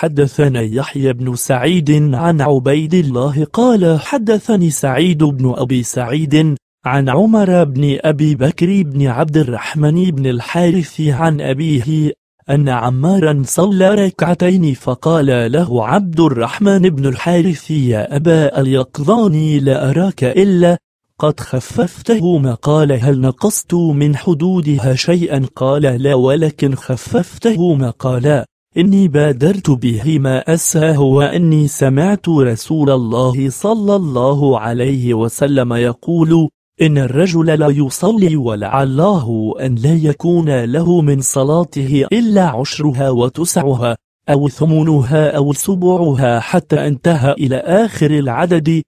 حدثنا يحيى بن سعيد عن عبيد الله قال حدثني سعيد بن أبي سعيد عن عمر بن أبي بكر بن عبد الرحمن بن الحارث عن أبيه أن عمارا صلى ركعتين فقال له عبد الرحمن بن الحارث يا أبا اليقظان لا أراك إلا قد خففتهما قال هل نقصت من حدودها شيئا قال لا ولكن خففتهما قال إني بادرت به ما أساه وأني سمعت رسول الله صلى الله عليه وسلم يقول إن الرجل لا يصلي ولعله أن لا يكون له من صلاته إلا عشرها وتسعها أو ثمنها أو سبعها حتى انتهى إلى آخر العدد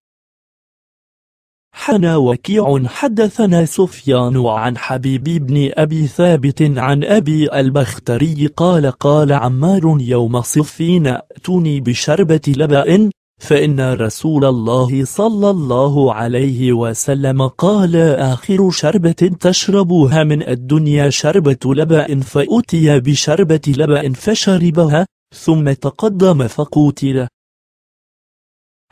حنا وكيع حدثنا سفيان عن حبيب بن أبي ثابت عن أبي البختري قال قال عمار يوم صفين أتوني بشربة لبأ فإن رسول الله صلى الله عليه وسلم قال آخر شربة تشربها من الدنيا شربة لبأ فأتي بشربة لبأ فشربها ثم تقدم فقتل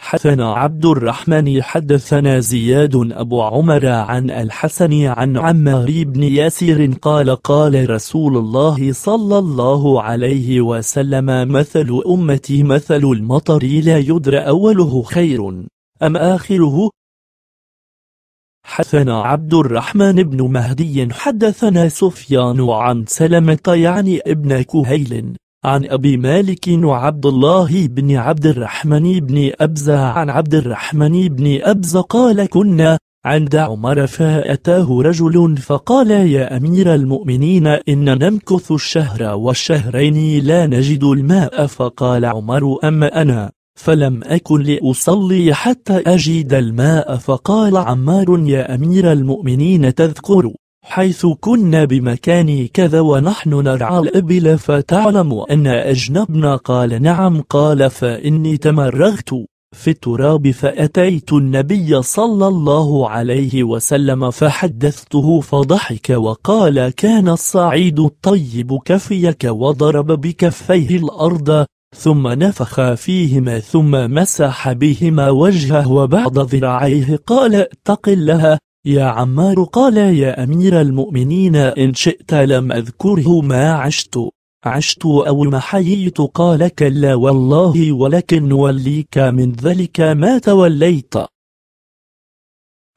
حدثنا عبد الرحمن حدثنا زياد أبو عمر عن الحسن عن عمار بن ياسر قال قال رسول الله صلى الله عليه وسلم مثل أمتي مثل المطر لا يدرى أوله خير أم آخره حدثنا عبد الرحمن بن مهدي حدثنا سفيان عن سلمة يعني ابن كهيل عن أبي مالك وعبد الله بن عبد الرحمن بن أبزة عن عبد الرحمن بن أبزة قال كنا عند عمر فأتاه رجل فقال يا أمير المؤمنين إن نمكث الشهر والشهرين لا نجد الماء فقال عمر أما أنا فلم أكن لأصلي حتى أجد الماء فقال عمار يا أمير المؤمنين تذكر حيث كنا بمكان كذا ونحن نرعى الإبل فتعلم أن أجنبنا قال نعم قال فإني تمرغت في التراب فأتيت النبي صلى الله عليه وسلم فحدثته فضحك وقال كان الصعيد الطيب كفيك وضرب بكفيه الأرض ثم نفخ فيهما ثم مسح بهما وجهه وبعض ذراعيه قال اتق الله يا عمار قال يا أمير المؤمنين إن شئت لم أذكره ما عشت عشت أو ما حييت قال كلا والله ولكن نوليك من ذلك ما توليت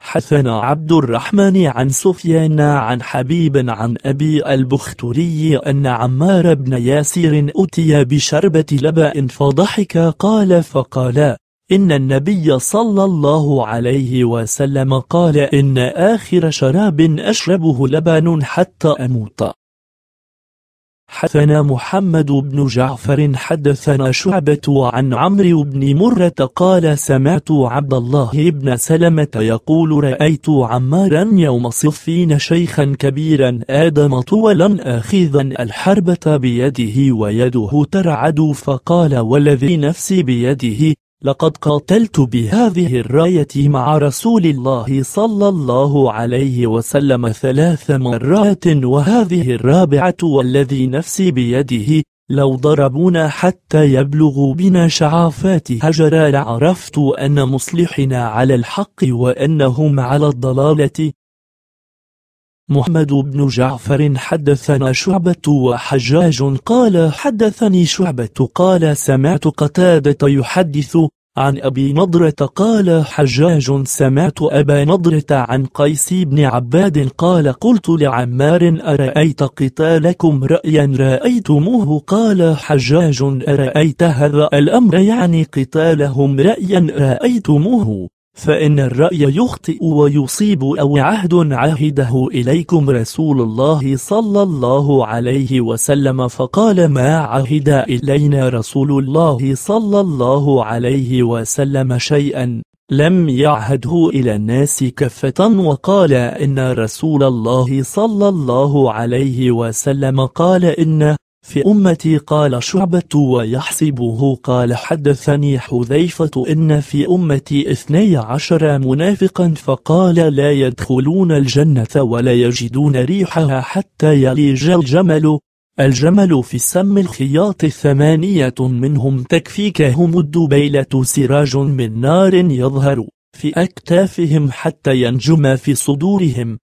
حثنا عبد الرحمن عن سفيان عن حبيب عن أبي البختري أن عمار بن ياسر أتي بشربة لبأ فضحك قال فقال إن النبي صلى الله عليه وسلم قال إن آخر شراب أشربه لبان حتى أموت حدثنا محمد بن جعفر حدثنا شعبة عن عمرو بن مرة قال سمعت عبد الله بن سلمة يقول رأيت عمارا يوم صفين شيخا كبيرا آدم طولا آخذا الحربة بيده ويده ترعد فقال والذي نفسي بيده لقد قاتلت بهذه الراية مع رسول الله صلى الله عليه وسلم ثلاث مرات وهذه الرابعة والذي نفسي بيده لو ضربونا حتى يبلغوا بنا شعافات هجر لعرفت أن مصلحنا على الحق وأنهم على الضلالة محمد بن جعفر حدثنا شعبة وحجاج قال حدثني شعبة قال سمعت قتادة يحدث عن أبي نضرة قال حجاج سمعت أبا نضرة عن قيس بن عباد قال قلت لعمار أرأيت قتالكم رأيا رأيتموه قال حجاج أرأيت هذا الأمر يعني قتالهم رأيا رأيتموه فإن الرأي يخطئ ويصيب أو عهد عهده إليكم رسول الله صلى الله عليه وسلم فقال ما عهد إلينا رسول الله صلى الله عليه وسلم شيئا لم يعهده إلى الناس كفة وقال إن رسول الله صلى الله عليه وسلم قال إن في أمتي قال شعبة ويحسبه قال حدثني حذيفة إن في أمتي اثني عشر منافقا فقال لا يدخلون الجنة ولا يجدون ريحها حتى يليج الجمل الجمل في سم الخياط ثمانية منهم تكفيكهم الدبيلة سراج من نار يظهر في أكتافهم حتى ينجم في صدورهم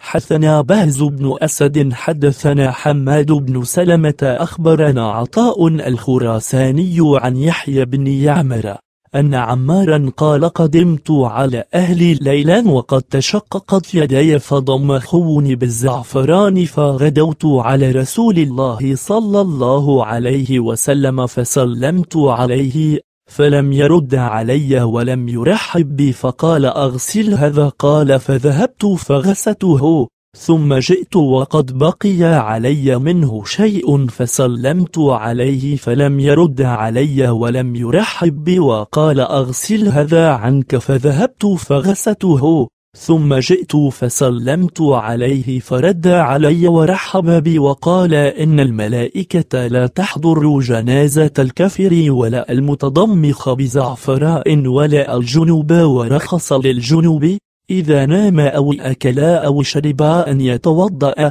حدثنا بهز بن أسد حدثنا حماد بن سلمة أخبرنا عطاء الخراساني عن يحيى بن يعمر أن عمارا قال قدمت على أهلي ليلا وقد تشققت يدي فضمخوني بالزعفران فغدوت على رسول الله صلى الله عليه وسلم فسلمت عليه فلم يرد علي ولم يرحب بي فقال أغسل هذا قال فذهبت فغسته ثم جئت وقد بقي علي منه شيء فسلمت عليه فلم يرد علي ولم يرحب بي وقال أغسل هذا عنك فذهبت فغسته ثم جئت فسلمت عليه فرد علي ورحب بي وقال إن الملائكة لا تحضر جنازة الكافر ولا المتضمخ بزعفراء ولا الجنوب ورخص للجنوب إذا نام أو أكل أو شرب أن يتوضأ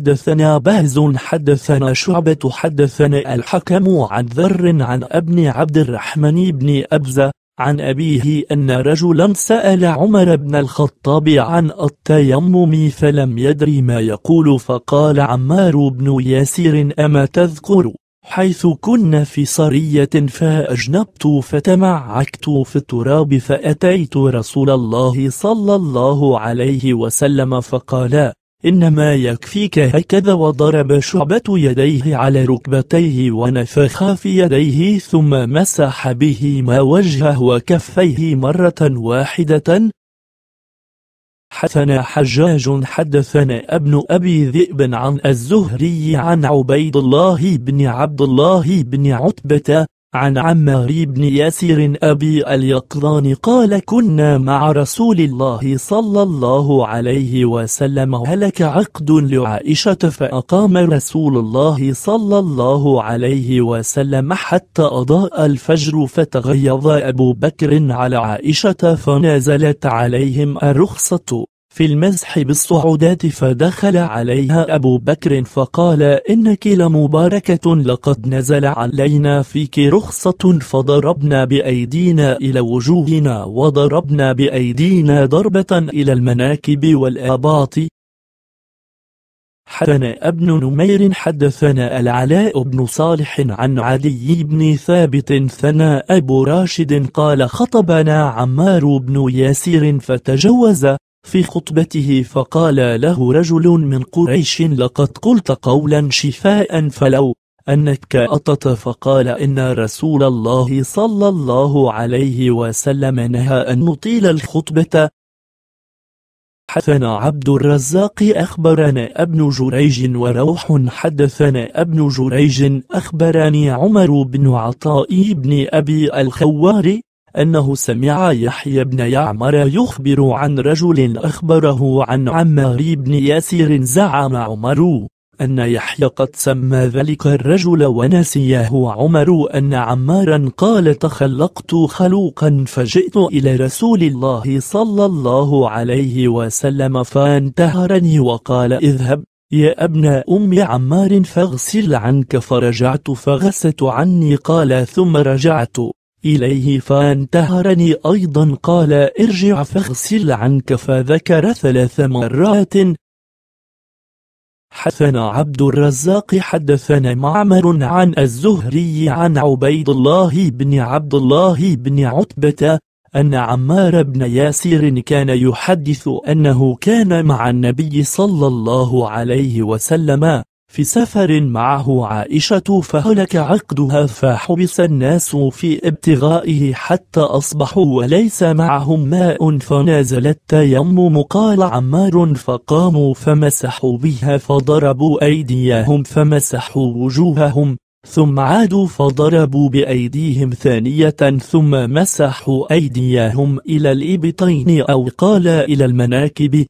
حدثنا بهز حدثنا شعبة حدثنا الحكم عن ذر عن ابن عبد الرحمن بن أبزة عن أبيه أن رجلا سأل عمر بن الخطاب عن التيمم فلم يدري ما يقول فقال عمار بن ياسير أما تذكر حيث كنا في صرية فأجنبت فتمعكت في التراب فأتيت رسول الله صلى الله عليه وسلم فقال إنما يكفيك هكذا وضرب شعبة يديه على ركبتيه ونفخ في يديه ثم مسح بهما وجهه وكفيه مرة واحدة حدثنا حجاج حدثنا ابن أبي ذئب عن الزهري عن عبيد الله بن عبد الله بن عتبة عن عمار بن ياسر أبي اليقظان قال كنا مع رسول الله صلى الله عليه وسلم هلك عقد لعائشة فأقام رسول الله صلى الله عليه وسلم حتى أضاء الفجر فتغيظ أبو بكر على عائشة فنازلت عليهم الرخصة في المزح بالصعودات فدخل عليها أبو بكر فقال إنك لمباركة لقد نزل علينا فيك رخصة فضربنا بأيدينا إلى وجوهنا وضربنا بأيدينا ضربة إلى المناكب والآباط حدثنا ابن نمير حدثنا العلاء بن صالح عن عدي بن ثابت ثنا أبو راشد قال خطبنا عمار بن ياسير فتجوز في خطبته فقال له رجل من قريش لقد قلت قولا شفاء فلو أنك أطت فقال إن رسول الله صلى الله عليه وسلم نهى أن نطيل الخطبة حدثنا عبد الرزاق أخبرنا ابن جريج وروح حدثنا ابن جريج أخبرني عمر بن عطاء بن أبي الخوار أنه سمع يحيى بن يعمر يخبر عن رجل أخبره عن عمار بن ياسر زعم عمر أن يحيى قد سمى ذلك الرجل ونسيه عمر أن عمارا قال تخلقت خلوقا فجئت إلى رسول الله صلى الله عليه وسلم فانتهرني وقال اذهب يا ابن أم عمار فاغسل عنك فرجعت فغست عني قال ثم رجعت إليه فانتهرني أيضا قال ارجع فاغسل عنك فذكر ثلاث مرات حدثنا عبد الرزاق حدثنا معمر عن الزهري عن عبيد الله بن عبد الله بن عتبة أن عمار بن ياسر كان يحدث أنه كان مع النبي صلى الله عليه وسلم في سفر معه عائشة فهلك عقدها فحبس الناس في ابتغائه حتى أصبحوا وليس معهم ماء فنازل التيمم قال عمار فقاموا فمسحوا بها فضربوا أيديهم فمسحوا وجوههم ثم عادوا فضربوا بأيديهم ثانية ثم مسحوا أيديهم إلى الإبطين أو قال إلى المناكب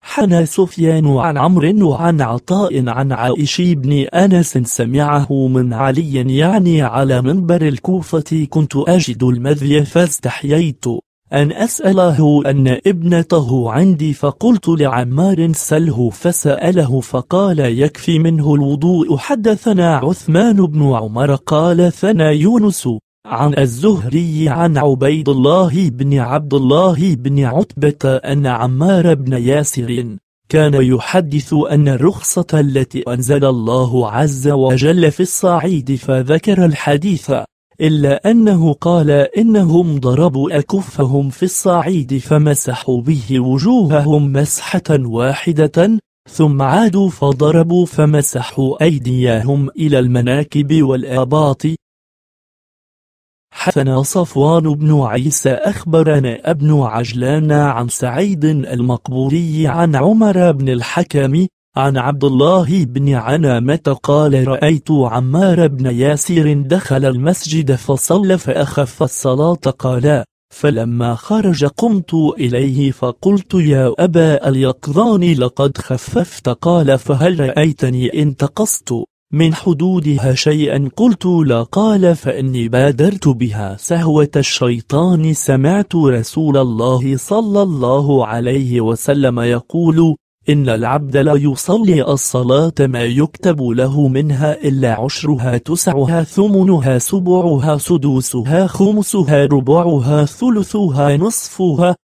حنى سفيان عن عمرو وعن عطاء عن عائش بن أنس سمعه من علي يعني على منبر الكوفة كنت أجد المذي فاستحييت أن أسأله أن ابنته عندي فقلت لعمار سله فسأله فقال يكفي منه الوضوء حدثنا عثمان بن عمر قال ثنا يونس عن الزهري عن عبيد الله بن عبد الله بن عتبة أن عمار بن ياسر كان يحدث أن الرخصة التي أنزل الله عز وجل في الصعيد فذكر الحديث إلا أنه قال إنهم ضربوا أكفهم في الصعيد فمسحوا به وجوههم مسحة واحدة ثم عادوا فضربوا فمسحوا أيديهم إلى المناكب والآباط حدثنا صفوان بن عيسى أخبرنا ابن عجلان عن سعيد المقبوري عن عمر بن الحكم عن عبد الله بن عنامة قال رأيت عمار بن ياسر دخل المسجد فصلى فأخف الصلاة قال فلما خرج قمت إليه فقلت يا أبا اليقظان لقد خففت قال فهل رأيتني إن تقصت من حدودها شيئا قلت لا قال فإني بادرت بها سهوة الشيطان سمعت رسول الله صلى الله عليه وسلم يقول إن العبد لا يصلي الصلاة ما يكتب له منها إلا عشرها تسعها ثمنها سبعها سدوسها خمسها ربعها ثلثها نصفها